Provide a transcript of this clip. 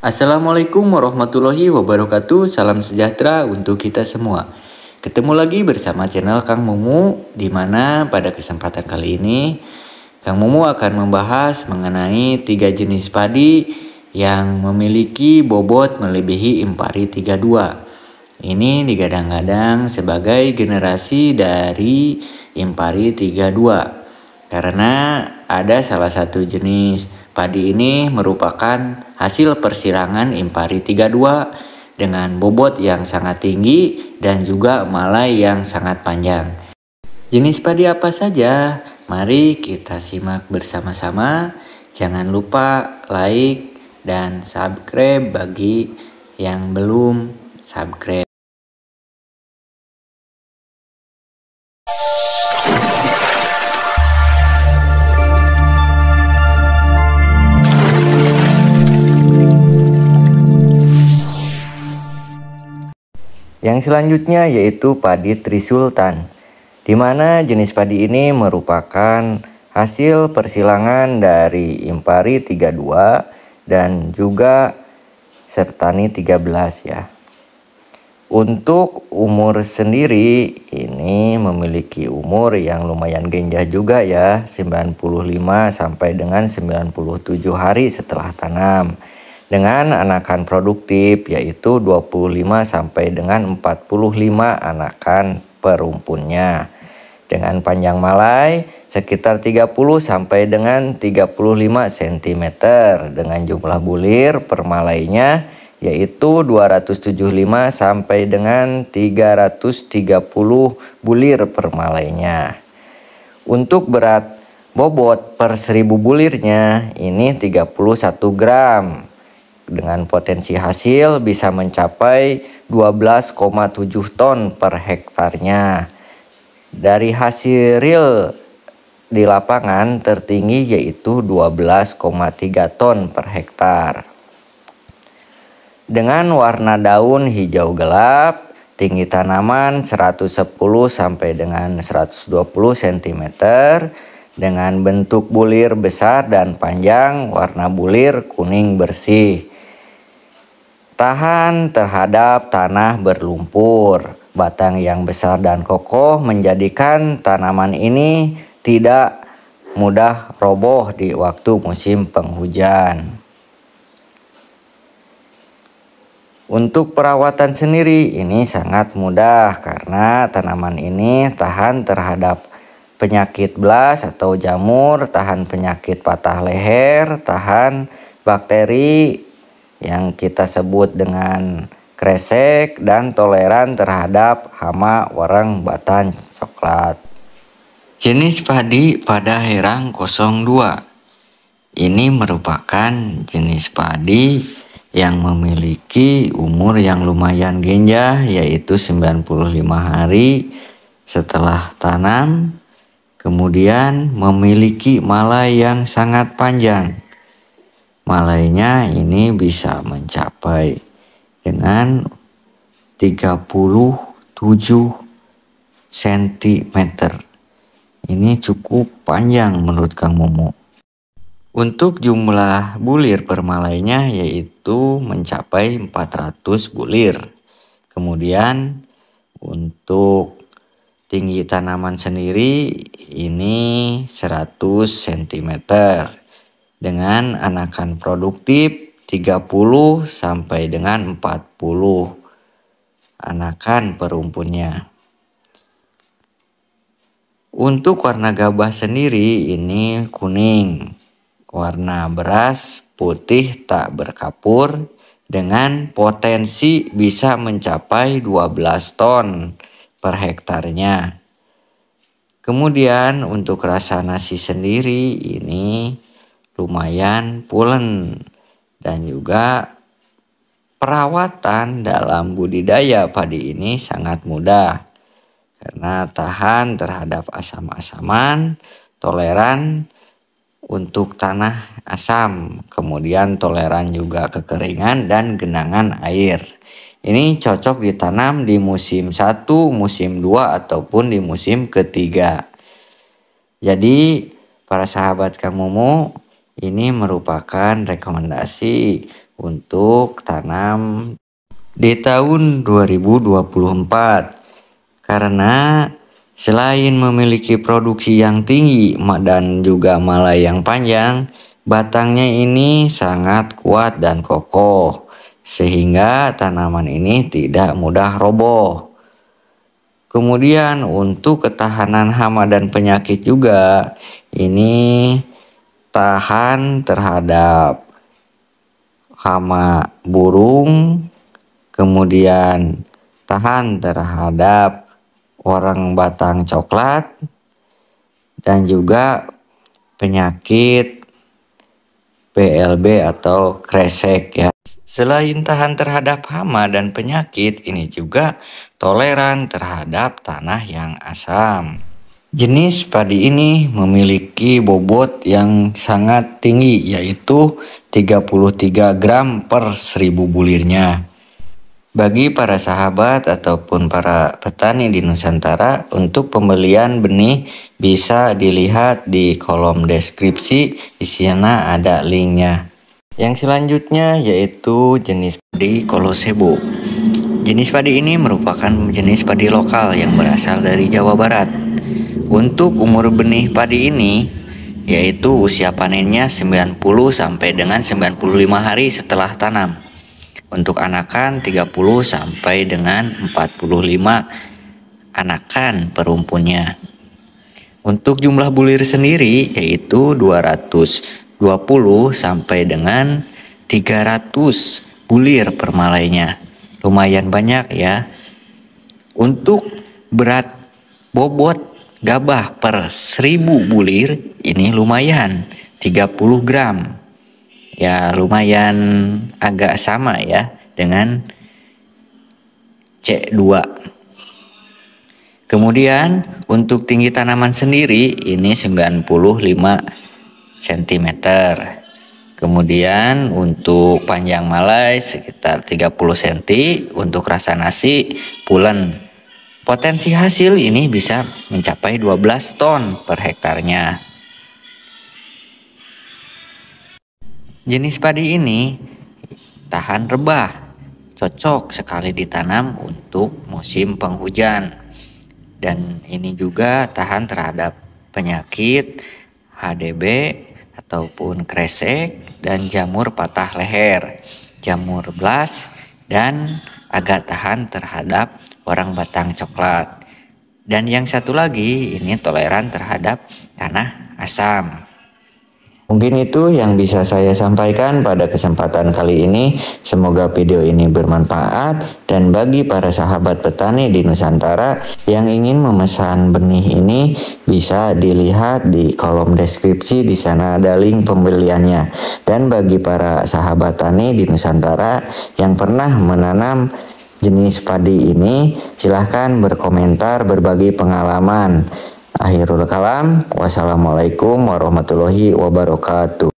Assalamualaikum warahmatullahi wabarakatuh, salam sejahtera untuk kita semua. Ketemu lagi bersama channel Kang Mumu, di mana pada kesempatan kali ini Kang Mumu akan membahas mengenai tiga jenis padi yang memiliki bobot melebihi impari 32. Ini digadang-gadang sebagai generasi dari impari 32 karena ada salah satu jenis Padi ini merupakan hasil persilangan impari 32 dengan bobot yang sangat tinggi dan juga malai yang sangat panjang. Jenis padi apa saja? Mari kita simak bersama-sama. Jangan lupa like dan subscribe bagi yang belum subscribe. Yang selanjutnya yaitu padi Trisultan, di mana jenis padi ini merupakan hasil persilangan dari Impari 32 dan juga Sertani 13 ya. Untuk umur sendiri ini memiliki umur yang lumayan genjah juga ya, 95 sampai dengan 97 hari setelah tanam dengan anakan produktif yaitu 25 sampai dengan 45 anakan perumpunnya Dengan panjang malai sekitar 30 sampai dengan 35 cm dengan jumlah bulir per malainya yaitu 275 sampai dengan 330 bulir per malainya. Untuk berat bobot per 1000 bulirnya ini 31 gram dengan potensi hasil bisa mencapai 12,7 ton per hektarnya. Dari hasil real di lapangan tertinggi yaitu 12,3 ton per hektar. Dengan warna daun hijau gelap, tinggi tanaman 110 sampai dengan 120 cm, dengan bentuk bulir besar dan panjang, warna bulir kuning bersih tahan terhadap tanah berlumpur. Batang yang besar dan kokoh menjadikan tanaman ini tidak mudah roboh di waktu musim penghujan. Untuk perawatan sendiri ini sangat mudah karena tanaman ini tahan terhadap penyakit belas atau jamur, tahan penyakit patah leher, tahan bakteri yang kita sebut dengan kresek dan toleran terhadap hama warang batan coklat. Jenis padi pada herang 02 ini merupakan jenis padi yang memiliki umur yang lumayan genjah yaitu 95 hari setelah tanam kemudian memiliki mala yang sangat panjang Malainya ini bisa mencapai dengan 37 cm. Ini cukup panjang menurut Kang Momo. Untuk jumlah bulir per malainya yaitu mencapai 400 bulir. Kemudian untuk tinggi tanaman sendiri ini 100 cm dengan anakan produktif 30 sampai dengan 40 anakan perumpunnya. Untuk warna gabah sendiri ini kuning, warna beras putih tak berkapur dengan potensi bisa mencapai 12 ton per hektarnya. Kemudian untuk rasa nasi sendiri ini lumayan pulen dan juga perawatan dalam budidaya padi ini sangat mudah karena tahan terhadap asam-asaman, toleran untuk tanah asam, kemudian toleran juga kekeringan dan genangan air. Ini cocok ditanam di musim 1, musim 2 ataupun di musim ketiga. Jadi para sahabat kamu mau ini merupakan rekomendasi untuk tanam di tahun 2024 karena selain memiliki produksi yang tinggi dan juga malah yang panjang, batangnya ini sangat kuat dan kokoh sehingga tanaman ini tidak mudah roboh. Kemudian untuk ketahanan hama dan penyakit juga ini tahan terhadap hama burung, kemudian tahan terhadap orang batang coklat, dan juga penyakit PLB atau kresek ya. Selain tahan terhadap hama dan penyakit, ini juga toleran terhadap tanah yang asam. Jenis padi ini memiliki bobot yang sangat tinggi yaitu 33 gram per 1000 bulirnya. Bagi para sahabat ataupun para petani di Nusantara untuk pembelian benih bisa dilihat di kolom deskripsi di sana ada linknya. Yang selanjutnya yaitu jenis padi kolosebo. Jenis padi ini merupakan jenis padi lokal yang berasal dari Jawa Barat untuk umur benih padi ini yaitu usia panennya 90 sampai dengan 95 hari setelah tanam. Untuk anakan 30 sampai dengan 45 anakan perumpunnya. Untuk jumlah bulir sendiri yaitu 220 sampai dengan 300 bulir per malainya. Lumayan banyak ya. Untuk berat bobot gabah per 1000 bulir ini lumayan 30 gram ya lumayan agak sama ya dengan C2 kemudian untuk tinggi tanaman sendiri ini 95 cm kemudian untuk panjang malai sekitar 30 cm untuk rasa nasi pulen Potensi hasil ini bisa mencapai 12 ton per hektarnya. Jenis padi ini tahan rebah, cocok sekali ditanam untuk musim penghujan. Dan ini juga tahan terhadap penyakit HDB ataupun kresek dan jamur patah leher, jamur belas dan agak tahan terhadap orang batang coklat. Dan yang satu lagi ini toleran terhadap tanah asam. Mungkin itu yang bisa saya sampaikan pada kesempatan kali ini. Semoga video ini bermanfaat dan bagi para sahabat petani di Nusantara yang ingin memesan benih ini bisa dilihat di kolom deskripsi di sana ada link pembeliannya. Dan bagi para sahabat tani di Nusantara yang pernah menanam jenis padi ini, silahkan berkomentar berbagi pengalaman. Akhirul kalam, wassalamualaikum warahmatullahi wabarakatuh.